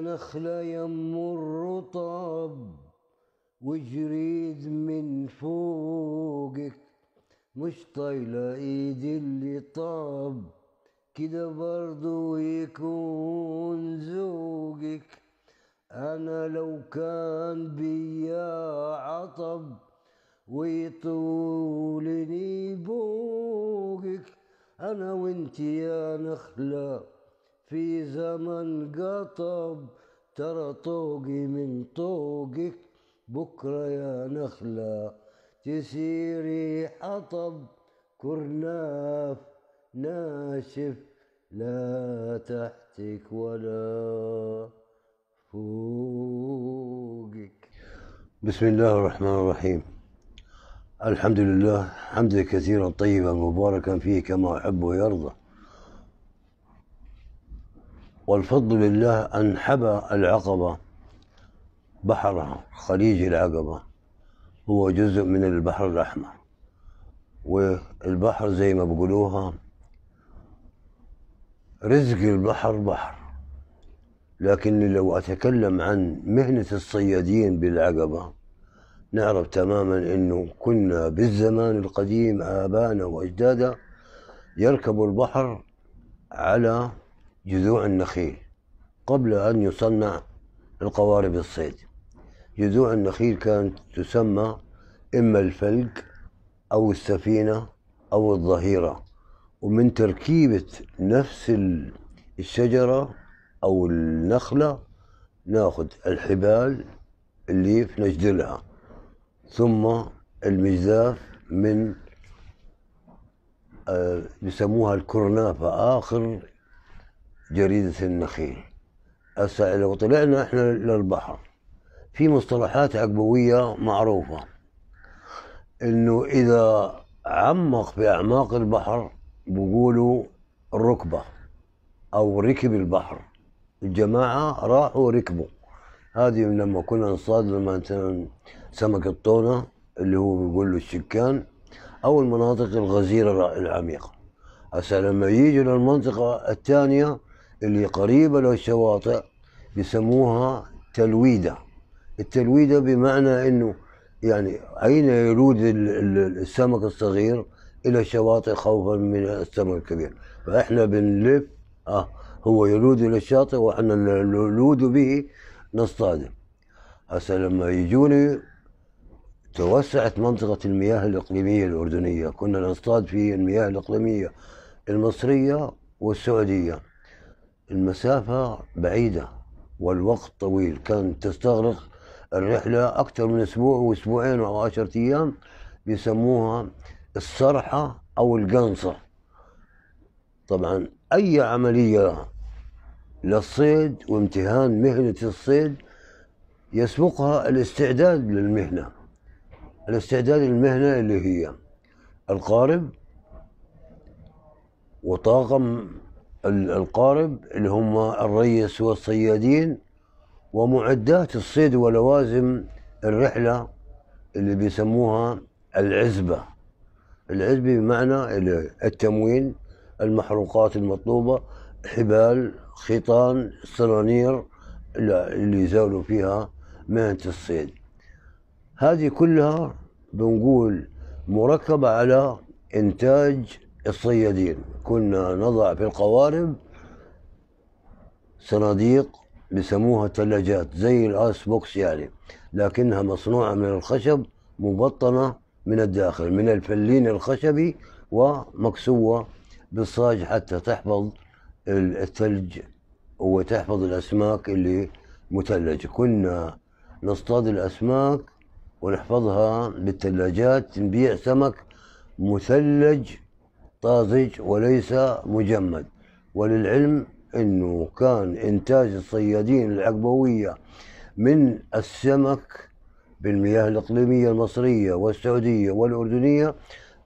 نخلة يم الرطب وجريد من فوقك مش طايلة ايد اللي طاب كده برضو يكون زوجك انا لو كان بيا عطب ويطولني بوقك انا وانت يا نخله في زمن قطب ترى طوقي من طوقك بكرة يا نخلة تسيري حطب كرناف ناشف لا تحتك ولا فوقك بسم الله الرحمن الرحيم الحمد لله حمدا كثيرا طيبا مباركا فيه كما أحب ويرضى والفضل بالله أنحب العقبة بحرها خليج العقبة هو جزء من البحر الأحمر والبحر زي ما بيقولوها رزق البحر بحر لكن لو أتكلم عن مهنة الصيادين بالعقبة نعرف تماما أنه كنا بالزمان القديم آبانا وأجدادا يركبوا البحر على جذوع النخيل قبل أن يصنع القوارب الصيد جذوع النخيل كانت تسمى إما الفلق أو السفينة أو الظهيرة ومن تركيبة نفس الشجرة أو النخلة ناخذ الحبال الليف نجدلها ثم المجزاف من بسموها آه، الكرنافة آخر جريدة النخيل هسه لو طلعنا احنا للبحر في مصطلحات عقبوية معروفة انه اذا عمق في اعماق البحر بقولوا الركبة او ركب البحر الجماعة راحوا ركبوا هذه لما كنا نصاد مثلا سمك الطونة اللي هو بيقول له السكان او المناطق الغزيرة العميقة هسه لما يجوا للمنطقة الثانية اللي قريبة للشواطئ يسموها تلويدة التلويدة بمعنى أنه يعني أين يلود السمك الصغير إلى الشواطئ خوفا من السمك الكبير فإحنا بنلف آه هو يلود إلى الشاطئ وإحنا نلود به نصطاده هسه لما يجوني توسعت منطقة المياه الإقليمية الأردنية كنا نصطاد في المياه الإقليمية المصرية والسعودية المسافة بعيدة والوقت طويل كان تستغرق الرحلة أكثر من أسبوع وأسبوعين أو عشرة أيام بيسموها الصرحة أو القنصة طبعا أي عملية للصيد وامتهان مهنة الصيد يسبقها الاستعداد للمهنة الاستعداد للمهنة اللي هي القارب وطاقم القارب اللي هم الريس والصيادين ومعدات الصيد ولوازم الرحلة اللي بيسموها العزبة العزبة بمعنى التموين المحروقات المطلوبة حبال خيطان صرانير اللي يزاولوا فيها مهنة الصيد هذه كلها بنقول مركبة على إنتاج الصيادين كنا نضع في القوارب صناديق بيسموها ثلاجات زي الايس بوكس يعني لكنها مصنوعة من الخشب مبطنة من الداخل من الفلين الخشبي ومكسوة بالصاج حتى تحفظ الثلج وتحفظ الأسماك اللي مثلجه كنا نصطاد الأسماك ونحفظها بالثلاجات نبيع سمك مثلج طازج وليس مجمد وللعلم انه كان انتاج الصيادين العقبويه من السمك بالمياه الاقليميه المصريه والسعوديه والاردنيه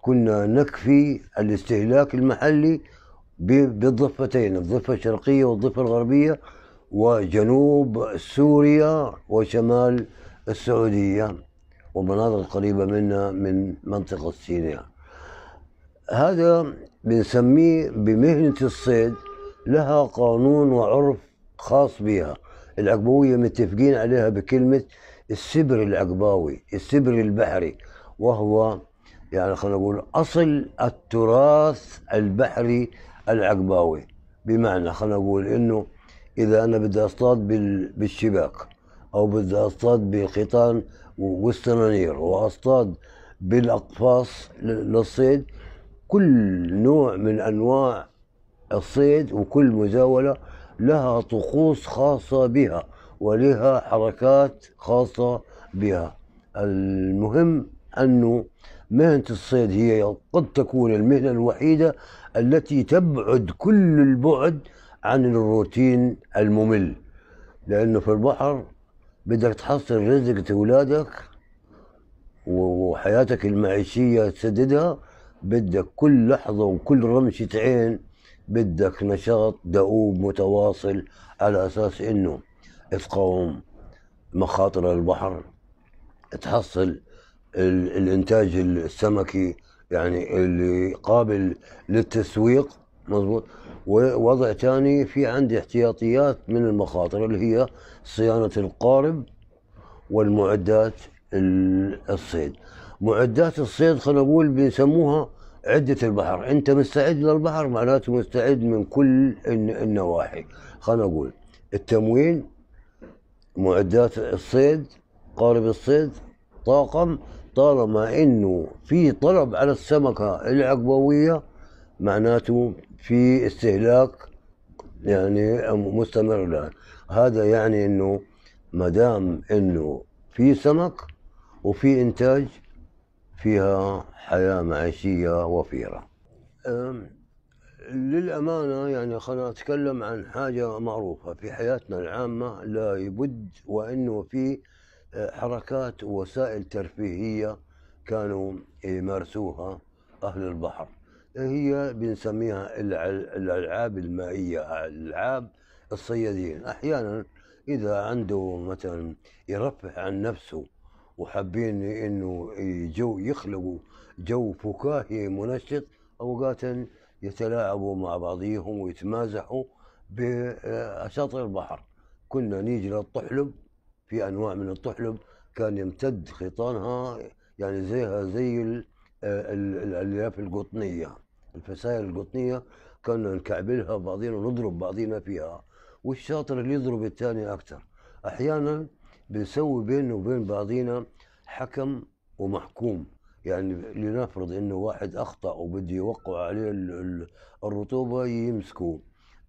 كنا نكفي الاستهلاك المحلي بالضفتين الضفه الشرقيه والضفه الغربيه وجنوب سوريا وشمال السعوديه ومناطق قريبه منها من منطقه سيناء هذا بنسميه بمهنة الصيد لها قانون وعرف خاص بها العقبوية متفقين عليها بكلمة السبر العقباوي السبر البحري وهو يعني خلينا نقول أصل التراث البحري العقباوي بمعنى خلينا نقول إنه إذا أنا بدي أصطاد بالشباك أو بدي أصطاد بالقطان والسنانير وأصطاد بالأقفاص للصيد كل نوع من انواع الصيد وكل مزاوله لها طقوس خاصه بها ولها حركات خاصه بها المهم انه مهنه الصيد هي قد تكون المهنه الوحيده التي تبعد كل البعد عن الروتين الممل لانه في البحر بدك تحصل رزق اولادك وحياتك المعيشيه تسددها بدك كل لحظة وكل رمشة عين بدك نشاط دؤوب متواصل على أساس إنه تقاوم مخاطر البحر تحصل الإنتاج السمكي يعني اللي قابل للتسويق مضبوط ووضع ثاني في عندي احتياطيات من المخاطر اللي هي صيانة القارب والمعدات الصيد معدات الصيد خلينا نقول بيسموها عدة البحر أنت مستعد للبحر معناته مستعد من كل النواحي خلينا نقول التموين معدات الصيد قارب الصيد طاقم طالما انه في طلب على السمكه العقبويه معناته في استهلاك يعني مستمر الان هذا يعني انه ما دام انه في سمك وفي انتاج فيها حياة معيشية وفيرة للأمانة يعني خلنا أتكلم عن حاجة معروفة في حياتنا العامة لا يبد وأنه في أه، حركات ووسائل ترفيهية كانوا يمارسوها أهل البحر هي بنسميها الألعاب المائية ألعاب الصيادين أحيانا إذا عنده مثلا يرفه عن نفسه وحابين انه جو يخلقوا جو فكاهي منشط اوقاتا يتلاعبوا مع بعضيهم ويتمازحوا باساطير البحر كنا نيجي للطحلب في انواع من الطحلب كان يمتد خيطانها يعني زيها زي الالياف القطنيه الفسائل القطنيه كنا نكعبلها بعضينا ونضرب بعضينا فيها والشاطر اللي يضرب الثاني اكثر احيانا بنسوي بيننا وبين بعضينا حكم ومحكوم يعني لنفرض انه واحد اخطا وبده يوقع عليه الرطوبه يمسكه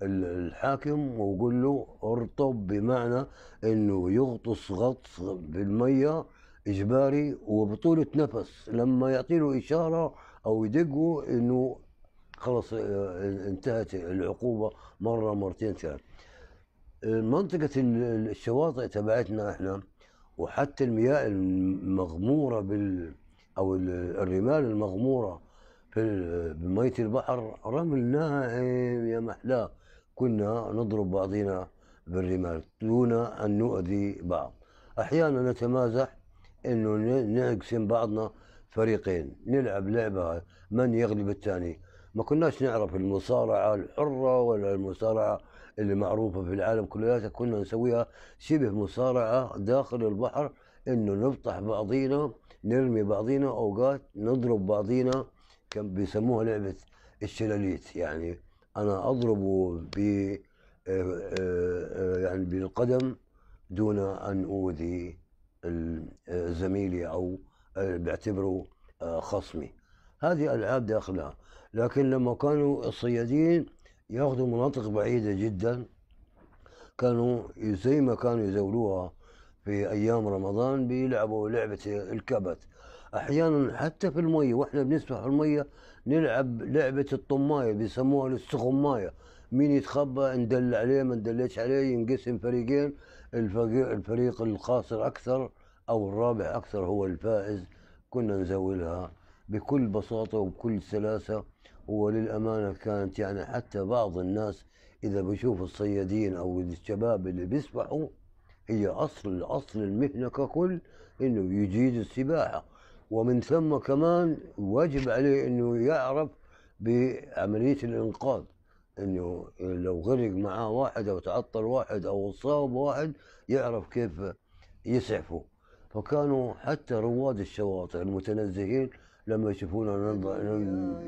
الحاكم ويقول له ارطب بمعنى انه يغطس غطس بالميه اجباري وبطوله نفس لما يعطي له اشاره او يدقه انه خلص آه، انتهت العقوبه مره مرتين ثلاث منطقة الشواطئ تبعتنا احنا وحتى المياه المغمورة بال أو الرمال المغمورة في بمية البحر رمل ناعم إيه، يا محلاه كنا نضرب بعضنا بالرمال دون أن نؤذي بعض أحيانا نتمازح أنه نقسم بعضنا فريقين نلعب لعبة من يغلب الثاني ما كناش نعرف المصارعة الحرة ولا المصارعة اللي معروفه في العالم كلياتها كنا نسويها شبه مصارعه داخل البحر انه نفتح بعضينا نرمي بعضينا اوقات نضرب بعضينا كان بيسموها لعبه الشلاليت يعني انا اضربه ب آه، آه، يعني بالقدم دون ان اؤذي آه، زميلي او بعتبره خصمي هذه العاب داخلها لكن لما كانوا الصيادين ياخذوا مناطق بعيدة جدا كانوا زي ما كانوا يزولوها في أيام رمضان بيلعبوا لعبة الكبت أحيانا حتى في المية وإحنا بنسبح في المية نلعب لعبة الطماية بيسموها الاستخماية مين يتخبى ندل عليه ما ندلش عليه ينقسم فريقين الفريق, الفريق الخاسر أكثر أو الرابع أكثر هو الفائز كنا نزولها بكل بساطة وبكل سلاسة وللأمانة كانت يعني حتى بعض الناس إذا بشوف الصيادين أو الشباب اللي بيسبحوا هي أصل أصل المهنة ككل إنه يجيد السباحة ومن ثم كمان واجب عليه إنه يعرف بعملية الإنقاذ إنه لو غرق معاه واحد أو تعطل واحد أو صاب واحد يعرف كيف يسعفه فكانوا حتى رواد الشواطئ المتنزهين لما يشوفونا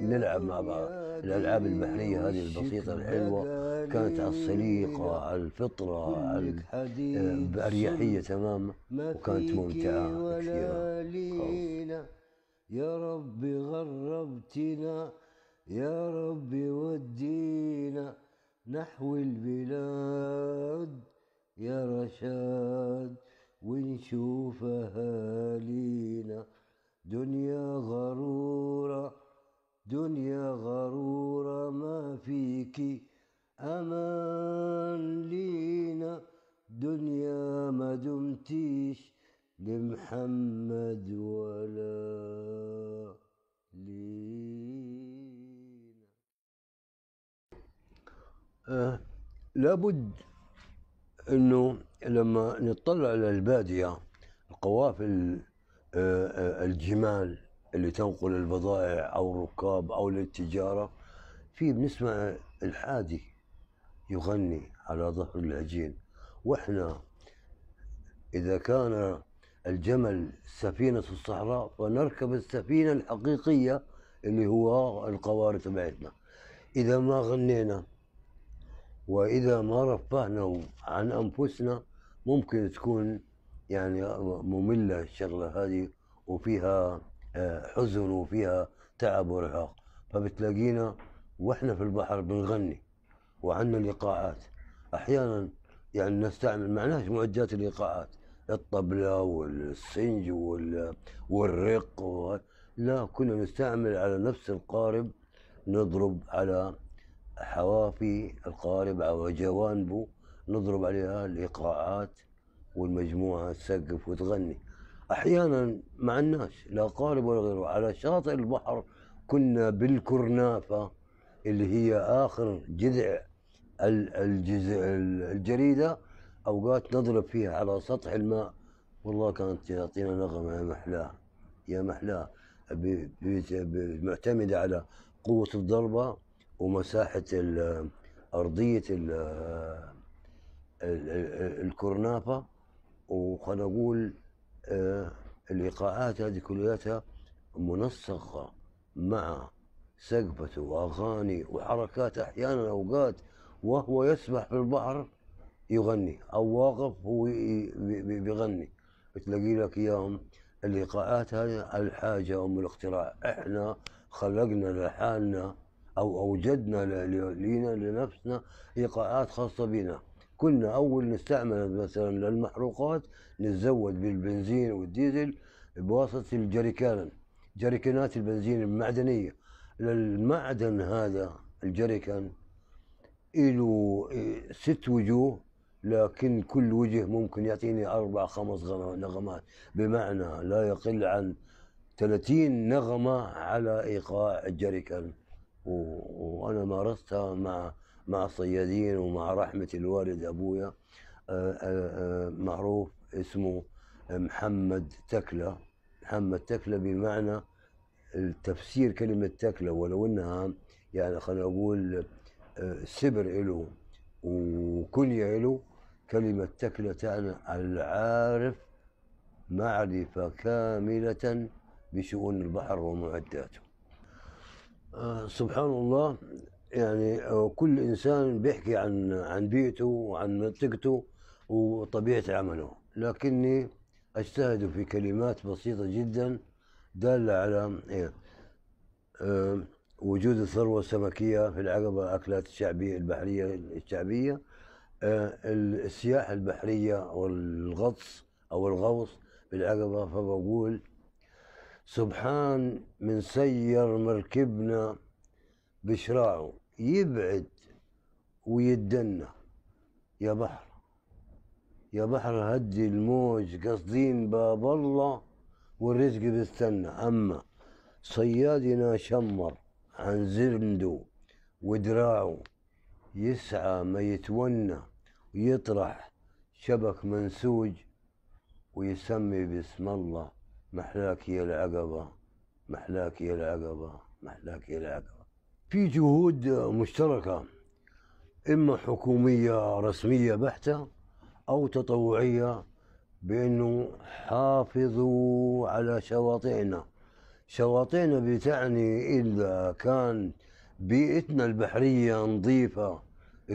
نلعب مع بعض الالعاب البحريه هذه البسيطه الحلوه كانت على السليقه على الفطره على باريحيه آه، تماما وكانت ممتعه كثيرا يا ربي غربتنا يا ربي ودينا نحو البلاد يا رشاد ونشوف أهالينا دنيا غرورة دنيا غرورة ما فيك أمان لينا دنيا ما دمتيش لمحمد ولا لينا أه لابد انه لما نطلع للباديه القوافل آه، آه، الجمال اللي تنقل البضائع او الركاب او للتجاره في بنسمع الحادي يغني على ظهر العجين واحنا اذا كان الجمل سفينه الصحراء فنركب السفينه الحقيقيه اللي هو القوارب تبعتنا اذا ما غنينا واذا ما رفهنا عن انفسنا ممكن تكون يعني مملة الشغلة هذه وفيها آه، حزن وفيها تعب وارهاق فبتلاقينا واحنا في البحر بنغني وعندنا الايقاعات احيانا يعني نستعمل معناش معجات الايقاعات الطبلة والسنج والرق و... لا كنا نستعمل على نفس القارب نضرب على حوافي القارب أو جوانبه نضرب عليها الإيقاعات والمجموعة تسقف وتغني أحيانا مع الناس لا قارب ولا غيره على شاطئ البحر كنا بالكرنافة اللي هي آخر جذع الجزء الجريدة أوقات نضرب فيها على سطح الماء والله كانت تعطينا نغمة يا محلاه يا محلاه معتمدة على قوة الضربة ومساحة أرضية الكرنافة وقد نقول الإيقاعات آه، هذه كلياتها منسقة مع سقفته وأغاني وحركات أحيانا أوقات وهو يسبح في البحر يغني أو واقف هو بيغني تلاقي لك إياهم الإيقاعات هذه الحاجة أم الاختراع إحنا خلقنا لحالنا أو أوجدنا لينا لنفسنا إيقاعات خاصة بنا كنا أول نستعمل مثلا للمحروقات نتزود بالبنزين والديزل بواسطة الجريكان جريكانات البنزين المعدنية للمعدن هذا الجريكان له إيه، ست وجوه لكن كل وجه ممكن يعطيني أربع خمس نغمات بمعنى لا يقل عن 30 نغمة على إيقاع الجريكان وأنا مارستها مع مع الصيادين ومع رحمة الوالد أبويا آه، آه، آه، معروف اسمه محمد تكلة محمد تكلة بمعنى التفسير كلمة تكلة ولو أنها يعني خلينا نقول سبر إله وكنية إله كلمة تكلة تعني العارف معرفة كاملة بشؤون البحر ومعداته سبحان الله يعني كل انسان بيحكي عن عن بيئته وعن منطقته وطبيعه عمله لكني اجتهد في كلمات بسيطه جدا داله على إيه، آه، وجود الثروه السمكيه في العقبه الاكلات الشعبيه البحريه الشعبيه آه، السياحه البحريه والغطس او الغوص في العقبه فبقول سبحان من سير مركبنا بشراعه يبعد ويدنا يا بحر يا بحر هدي الموج قصدين باب الله والرزق بيستنى أما صيادنا شمر عن زرندو ودراعه يسعى ما يتونى ويطرح شبك منسوج ويسمي باسم الله محلاك يا العقبة محلاك يا العقبة محلاك يا العقبة في جهود مشتركة إما حكومية رسمية بحتة أو تطوعية بأنه حافظوا على شواطئنا شواطئنا بتعني إذا كان بيئتنا البحرية نظيفة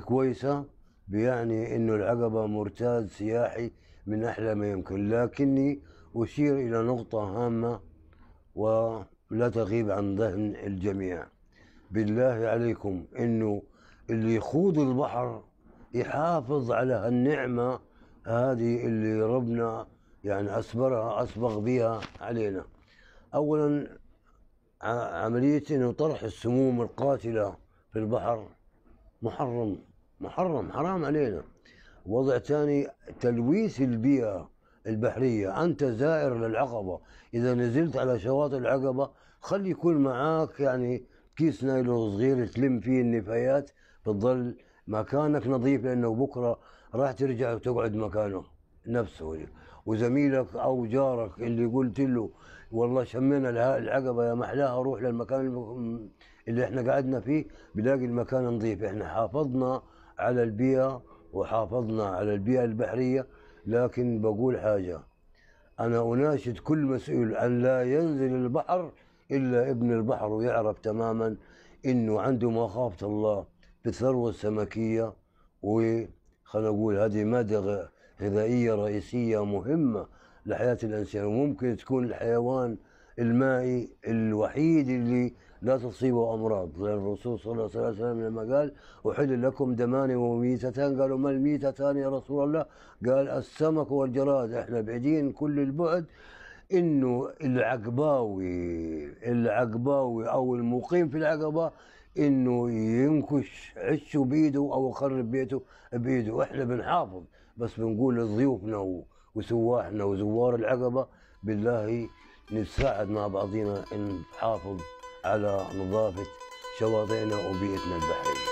كويسة بيعني إنه العقبة مرتاد سياحي من أحلى ما يمكن لكني أشير إلى نقطة هامة ولا تغيب عن ذهن الجميع بالله عليكم انه اللي يخوض البحر يحافظ على هالنعمه هذه اللي ربنا يعني اسبرها اسبغ بها علينا اولا عمليه انه طرح السموم القاتله في البحر محرم محرم حرام علينا وضع ثاني تلويث البيئه البحرية أنت زائر للعقبة إذا نزلت على شواطئ العقبة خلي يكون معاك يعني كيس نايلون صغير تلم فيه النفايات بتضل مكانك نظيف لانه بكره راح ترجع وتقعد مكانه نفسه وزميلك او جارك اللي قلت له والله شمينا العقبه يا محلاها روح للمكان اللي احنا قعدنا فيه بلاقي المكان نظيف احنا حافظنا على البيئه وحافظنا على البيئه البحريه لكن بقول حاجه انا اناشد كل مسؤول ان لا ينزل البحر إلا ابن البحر يعرف تماما إنه عنده مخافة الله بالثروة السمكية وخلنا نقول هذه مادة غذائية رئيسية مهمة لحياة الإنسان وممكن تكون الحيوان المائي الوحيد اللي لا تصيبه أمراض زي الرسول صلى الله عليه وسلم لما قال أحل لكم دماني وميتتان قالوا ما الميتتان يا رسول الله قال السمك والجراد احنا بعيدين كل البعد انه العقباوي العقباوي او المقيم في العقبه انه ينكش عشه بايده او يخرب بيته بايده احنا بنحافظ بس بنقول لضيوفنا وسواحنا وزوار العقبه بالله نتساعد مع بعضنا ان نحافظ على نظافه شواطئنا وبيئتنا البحريه